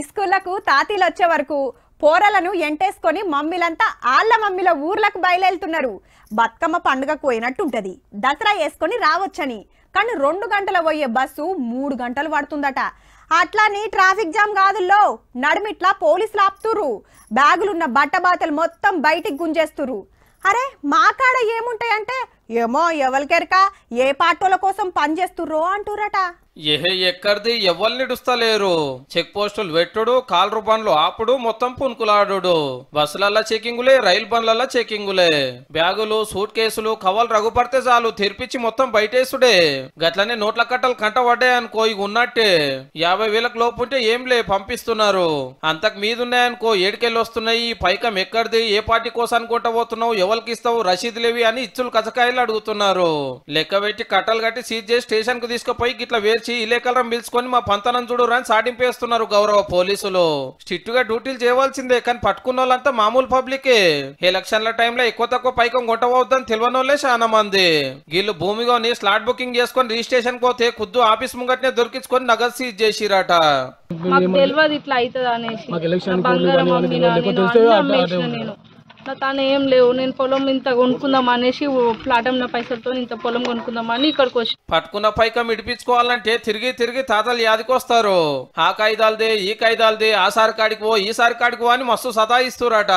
ఇసుకులకు తాతీలు వచ్చే వరకు పోరలను ఎంటేసుకొని మమ్మీలంతా ఆళ్ళ మమ్మీల ఊర్లకు బయలుదేరుతున్నారు బతుకమ్మ పండుగకు పోయినట్టుంటది దసరా వేసుకొని రావచ్చని కానీ రెండు గంటల పోయే బస్సు మూడు గంటలు పడుతుందట అట్లాని ట్రాఫిక్ జామ్ కాదుల్లో నడుమిట్లా పోలీసులు ఆపుతురు బ్యాగులున్న బట్టబాతలు మొత్తం బయటికి గుంజేస్తురు అరే మా కాడ ఏముంటాయంటే ఏమో ఎవరికెరక ఏ పార్టీల కోసం పనిచేస్తుర్రో అంటురట ఏహే ఎక్కడిది నిడుస్తలేరు చెక్ పోస్టులు పెట్టుడు కాలరు బండ్లు ఆపుడు మొత్తం పునుకులాడు బస్సులల్లా చెకింగులే రైలు బండ్లల్లా చెకింగులే బ్యాగులు సూట్ కేసులు కవలు రగుపడితే చాలు తెరిపించి మొత్తం బయటేసుడే గట్లనే నోట్ల కట్టలు కంటపడ్డాయనుకో ఇక ఉన్నట్టే యాభై వేలకు లోపుంటే ఏం లే పంపిస్తున్నారు అంతకు మీదున్నాయనుకో ఏడికెళ్ళి వస్తున్నాయి పైకం ఎక్కడిది ఏ పార్టీ కోసం పోతున్నావు ఎవరికి ఇస్తావు రసీదులేవి అని ఇచ్చులు కచకాయలు అడుగుతున్నారు లెక్క పెట్టి కట్టలు కట్టి సీజ్ చేసి స్టేషన్ కు తీసుకుపోయి గిట్లా వేసి తెరిచి ఇలేకలరం పిలుచుకొని మా పంతనం చూడురని సాటింపేస్తున్నారు గౌరవ పోలీసులు స్ట్రిక్ట్ గా డ్యూటీలు చేయవలసిందే కానీ పట్టుకున్న వాళ్ళంతా మామూలు పబ్లిక్ ఎలక్షన్ల టైంలో ఎక్కువ తక్కువ పైకం గొట్టవద్దని తెలియనోళ్లే చాలా మంది వీళ్ళు ఉన్న స్లాట్ బుకింగ్ చేసుకొని రిజిస్ట్రేషన్ పోతే ఖుద్దు ఆఫీస్ ముంగట్నే దొరికించుకొని నగదు సీజ్ చేసిరట తెలియదు ఇట్లా అవుతుంది అనేసి నా తాను ఏం లేవు నేను పొలం ఇంత కొనుక్కుందాం అనేసి ప్లాటం నా పైసలతో ఇంత పొలం కొనుక్కుందామని ఇక్కడికి వచ్చి పట్టుకున్న పైకం ఇడిపించుకోవాలంటే తిరిగి తిరిగి తాతలు యాదికొస్తారు ఆ కాయిదాలదే ఈ కాయిదాలదే ఆ సారి కాడికి పో ఈ సారి కాడికి పో అని మస్తు సతాయిస్తురట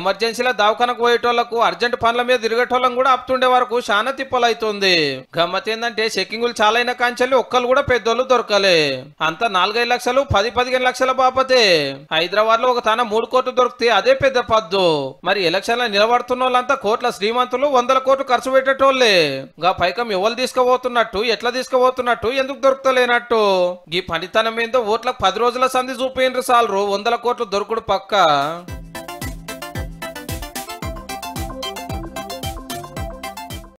ఎమర్జెన్సీలో దవాఖానకు పోయేటోళ్లకు అర్జెంట్ పనుల మీద తిరిగేటోళ్ళం కూడా ఆపుతుండే వరకు చాలా తిప్పలైతుంది గమ్మత్ ఏంటంటే చెక్కింగులు చాలైన కాంచెల్లి ఒక్కరు కూడా పెద్దోళ్ళు దొరకలే అంత నాలుగైదు లక్షలు పది పదిహేను లక్షల బాపతే హైదరాబాద్ లో ఒక తన మూడు కోట్లు దొరికితే అదే పెద్ద పద్దు మరి మరి ఎలక్షన్ల నిలబడుతున్న వాళ్ళంతా కోట్ల శ్రీమంతులు వందల కోట్లు ఖర్చు పెట్టేటోళ్లే గా పైకం ఎవరు తీసుకుపోతున్నట్టు ఎట్లా తీసుకుపోతున్నట్టు ఎందుకు దొరుకుతలేనట్టు ఈ పనితనం మీద ఓట్లకు పది రోజుల సంధి చూపిండ్రు సాలరు వందల కోట్లు దొరుకుడు పక్క